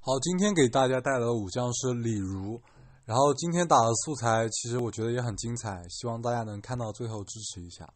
好，今天给大家带来的武将是李儒。然后今天打的素材其实我觉得也很精彩，希望大家能看到最后支持一下。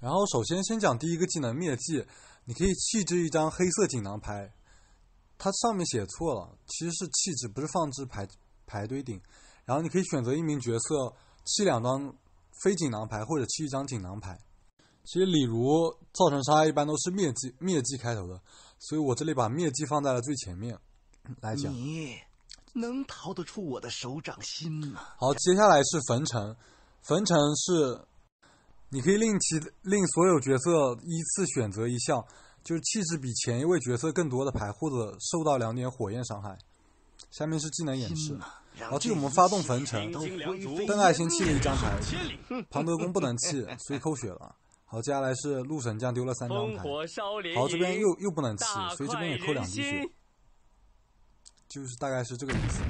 然后首先先讲第一个技能“灭技，你可以弃置一张黑色锦囊牌。它上面写错了，其实是弃置，不是放置排排堆顶。然后你可以选择一名角色弃两张非锦囊牌或者弃一张锦囊牌。其实李儒造成伤害一般都是“灭技灭技开头的，所以我这里把“灭技放在了最前面。来你能逃得出我的手掌心吗？好，接下来是焚城，焚城是，你可以令其令所有角色依次选择一项，就是气质比前一位角色更多的牌，或者受到两点火焰伤害。下面是技能演示，好，这里我们发动焚城，邓艾先弃了一张牌，庞德公不能弃，所以扣血了。好，接下来是陆神将丢了三张牌，好，这边又又不能弃，所以这边也扣两滴血。就是大概是这个意思。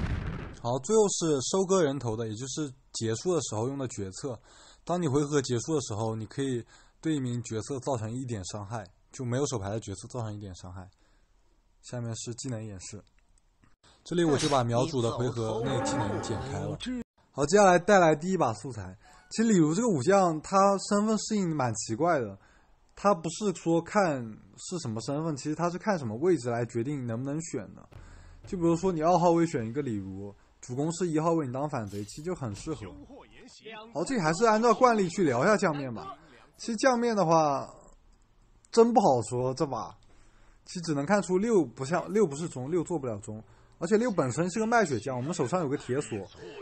好，最后是收割人头的，也就是结束的时候用的决策。当你回合结束的时候，你可以对一名角色造成一点伤害，就没有手牌的角色造成一点伤害。下面是技能演示，这里我就把苗主的回合那个技能剪开了。好，接下来带来第一把素材。其实李儒这个武将，他身份适应蛮奇怪的，他不是说看是什么身份，其实他是看什么位置来决定能不能选的。就比如说你二号位选一个李儒，主公是一号位你当反贼，其实就很适合。好，这里还是按照惯例去聊一下酱面吧。其实酱面的话，真不好说这把。其实只能看出六不像六不是中六做不了中，而且六本身是个卖血将，我们手上有个铁索，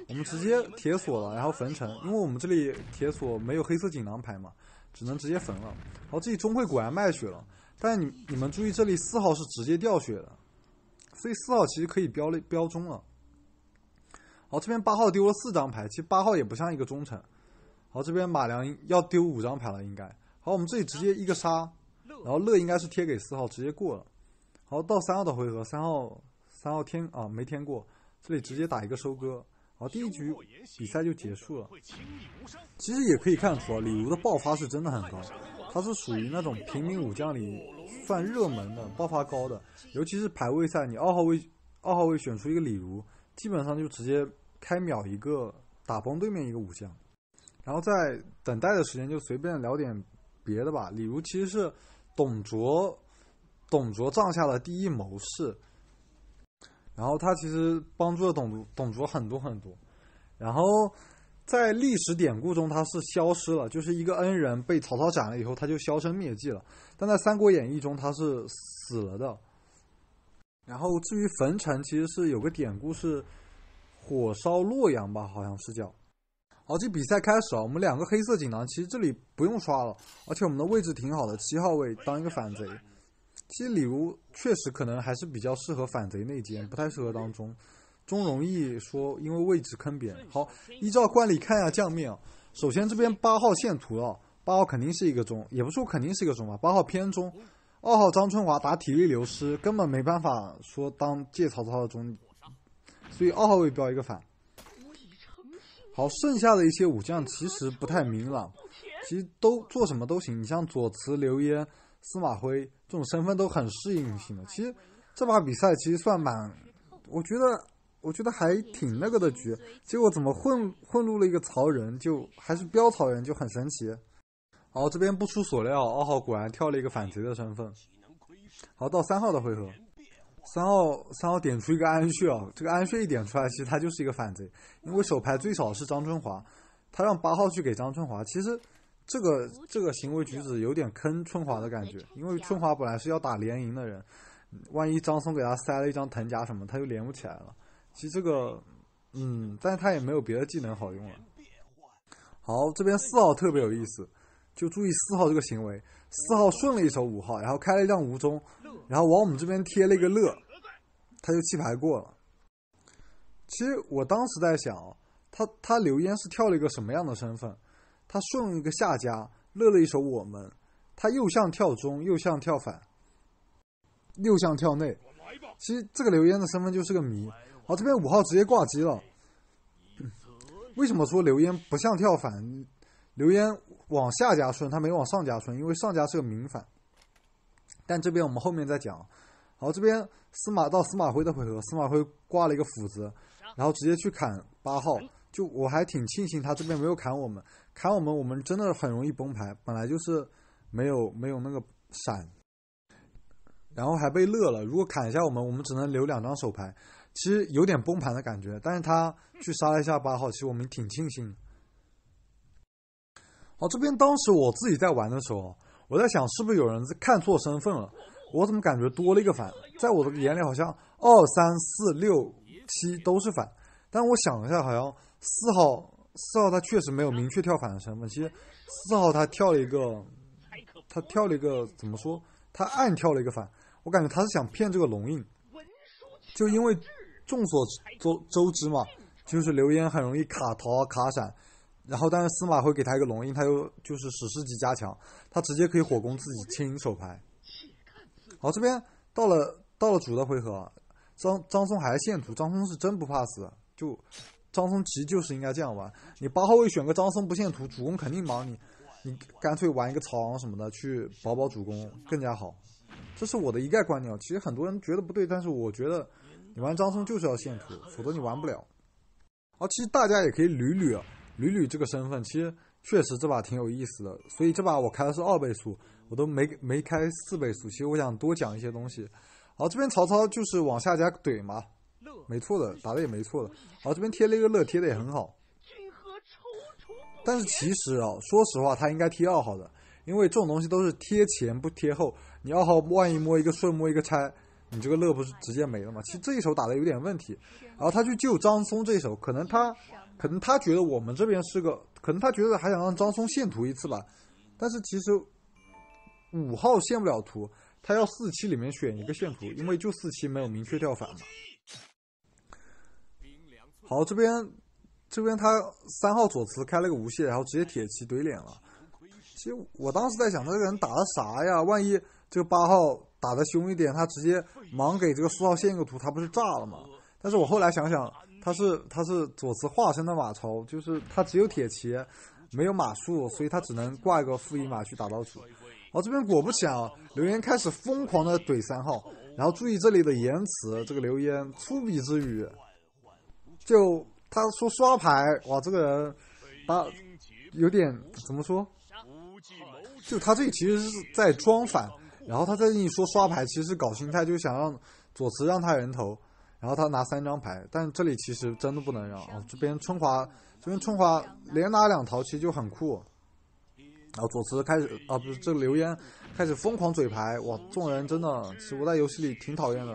我们直接铁索了，然后焚城，因为我们这里铁索没有黑色锦囊牌嘛，只能直接焚了。好，这里钟会果然卖血了，但你你们注意这里四号是直接掉血的。所以四号其实可以标了，标中了。好，这边八号丢了四张牌，其实八号也不像一个忠臣。好，这边马良要丢五张牌了，应该。好，我们这里直接一个杀，然后乐应该是贴给四号，直接过了。好，到三号的回合，三号三号天啊，没天过，这里直接打一个收割。好，第一局比赛就结束了。其实也可以看出啊，李儒的爆发是真的很高，他是属于那种平民武将里。算热门的，爆发高的，尤其是排位赛，你二号位二号位选出一个李儒，基本上就直接开秒一个，打崩对面一个武将。然后在等待的时间就随便聊点别的吧。李儒其实是董卓董卓帐下的第一谋士，然后他其实帮助了董董卓很多很多，然后。在历史典故中，他是消失了，就是一个恩人被曹操斩了以后，他就销声灭迹了。但在《三国演义》中，他是死了的。然后至于焚城，其实是有个典故是火烧洛阳吧，好像是叫。好，这比赛开始啊，我们两个黑色锦囊，其实这里不用刷了，而且我们的位置挺好的，七号位当一个反贼。其实李儒确实可能还是比较适合反贼内奸，不太适合当中。钟荣易说：“因为位置坑别人。”好，依照惯例看一下将面啊。首先这边八号线图了，八号肯定是一个中，也不说肯定是一个中吧，八号偏中。二号张春华打体力流失，根本没办法说当借曹操的中，所以二号位标一个反。好，剩下的一些武将其实不太明朗，其实都做什么都行。你像左慈、刘焉、司马徽这种身份都很适应性的。其实这把比赛其实算蛮，我觉得。我觉得还挺那个的局，结果怎么混混入了一个曹仁，就还是标曹仁就很神奇。好，这边不出所料，二号果然跳了一个反贼的身份。好，到三号的回合，三号三号点出一个安旭啊，这个安旭一点出来，其实他就是一个反贼，因为手牌最少是张春华，他让八号去给张春华。其实这个这个行为举止有点坑春华的感觉，因为春华本来是要打连营的人，万一张松给他塞了一张藤甲什么，他又连不起来了。其实这个，嗯，但是他也没有别的技能好用了。好，这边四号特别有意思，就注意四号这个行为。四号顺了一手五号，然后开了一张无中，然后往我们这边贴了一个乐，他就弃牌过了。其实我当时在想，他他刘烟是跳了一个什么样的身份？他顺了一个下家，乐了一手我们，他又像跳中，又像跳反，又像跳内。其实这个刘烟的身份就是个谜。好，这边五号直接挂机了。为什么说刘焉不像跳反？刘焉往下加顺，他没往上加顺，因为上加是个明反。但这边我们后面再讲。好，这边司马到司马徽的回合，司马徽挂了一个斧子，然后直接去砍八号。就我还挺庆幸他这边没有砍我们，砍我们我们真的很容易崩牌，本来就是没有没有那个闪，然后还被乐了。如果砍一下我们，我们只能留两张手牌。其实有点崩盘的感觉，但是他去杀了一下八号，其实我们挺庆幸。好，这边当时我自己在玩的时候，我在想是不是有人看错身份了？我怎么感觉多了一个反？在我的眼里好像二三四六七都是反，但我想了一下，好像四号四号他确实没有明确跳反的身份。其实四号他跳了一个，他跳了一个怎么说？他暗跳了一个反，我感觉他是想骗这个龙印，就因为。众所周周知嘛，就是刘焉很容易卡逃卡闪，然后但是司马会给他一个龙印，他又就是史诗级加强，他直接可以火攻自己亲手牌。好，这边到了到了主的回合，张张松还献图，张松是真不怕死，就张松其实就是应该这样玩，你八号位选个张松不献图，主公肯定忙你，你干脆玩一个曹昂什么的去保保主公更加好，这是我的一概观念，其实很多人觉得不对，但是我觉得。你玩张松就是要献图，否则你玩不了。啊，其实大家也可以捋捋，捋捋这个身份，其实确实这把挺有意思的。所以这把我开的是二倍速，我都没没开四倍速。其实我想多讲一些东西。好，这边曹操就是往下家怼嘛，没错的，打的也没错的。好，这边贴了一个乐，贴的也很好。但是其实啊，说实话，他应该贴二号的，因为这种东西都是贴前不贴后。你二号万一摸一个顺摸一个拆。你这个乐不是直接没了吗？其实这一手打的有点问题，然后他去救张松这一手，可能他，可能他觉得我们这边是个，可能他觉得还想让张松献图一次吧，但是其实五号献不了图，他要四期里面选一个献图，因为就四期没有明确掉反嘛。好，这边这边他三号左慈开了个无懈，然后直接铁骑怼脸了。其实我当时在想，他这个人打的啥呀？万一这个八号。打的凶一点，他直接忙给这个四号献一个图，他不是炸了吗？但是我后来想想，他是他是左慈化身的马超，就是他只有铁骑，没有马术，所以他只能挂一个负一马去打到主。哦，这边果不其然，刘焉开始疯狂的怼三号，然后注意这里的言辞，这个刘焉粗鄙之语，就他说刷牌，哇，这个人他有点怎么说？就他这其实是在装反。然后他再跟你说刷牌，其实搞心态就想让左慈让他人头，然后他拿三张牌。但这里其实真的不能让啊！这边春华，这边春华连拿两桃，其实就很酷。然后左慈开始啊，不是这刘焉开始疯狂嘴牌哇！众人真的，其实我在游戏里挺讨厌的。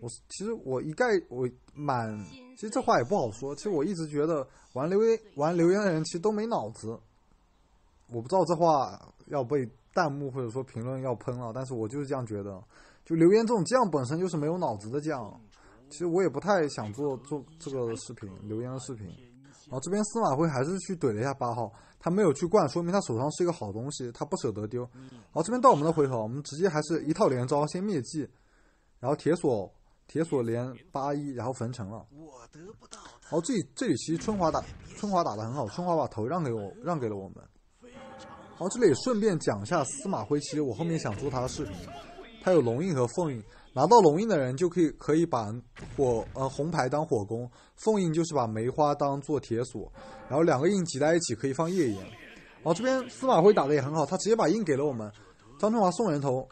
我其实我一概我满，其实这话也不好说。其实我一直觉得玩刘焉玩刘焉的人其实都没脑子。我不知道这话要被。弹幕或者说评论要喷了，但是我就是这样觉得，就留言这种酱本身就是没有脑子的酱，其实我也不太想做做这个视频留言的视频。然后这边司马徽还是去怼了一下八号，他没有去灌，说明他手上是一个好东西，他不舍得丢。然后这边到我们的回合，我们直接还是一套连招先灭迹，然后铁锁铁锁连八一，然后焚城了。我得不到。然后这里这里其实春华打春华打的很好，春华把头让给我让给了我们。然后这里顺便讲一下司马徽，其实我后面想做他的视频。他有龙印和凤印，拿到龙印的人就可以可以把火呃红牌当火攻，凤印就是把梅花当做铁索，然后两个印挤在一起可以放夜炎。后这边司马徽打的也很好，他直接把印给了我们。张春华送人头，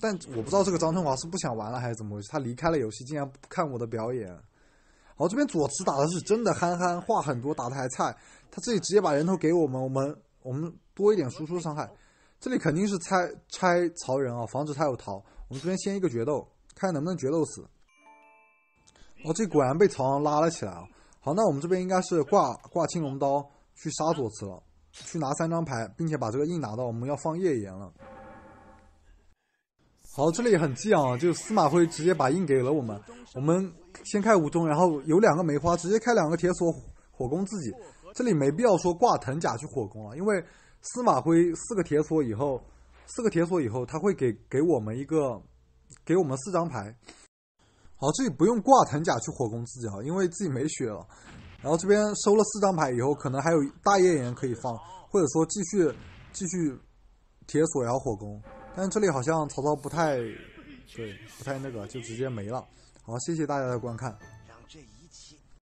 但我不知道这个张春华是不想玩了还是怎么回事，他离开了游戏，竟然不看我的表演。然后这边左慈打的是真的憨憨，话很多，打的还菜，他自己直接把人头给我们，我们。我们多一点输出伤害，这里肯定是拆拆曹仁啊，防止他有逃。我们这边先一个决斗，看能不能决斗死。哦，这果然被曹昂拉了起来啊！好，那我们这边应该是挂挂青龙刀去杀左慈了，去拿三张牌，并且把这个印拿到，我们要放夜炎了。好，这里很近啊，就司马徽直接把印给了我们。我们先开五中，然后有两个梅花，直接开两个铁锁火攻自己。这里没必要说挂藤甲去火攻啊，因为司马徽四个铁锁以后，四个铁锁以后他会给给我们一个，给我们四张牌。好，这里不用挂藤甲去火攻自己啊，因为自己没血了。然后这边收了四张牌以后，可能还有大夜岩可以放，或者说继续继续铁锁摇火攻。但这里好像曹操不太对，不太那个，就直接没了。好，谢谢大家的观看。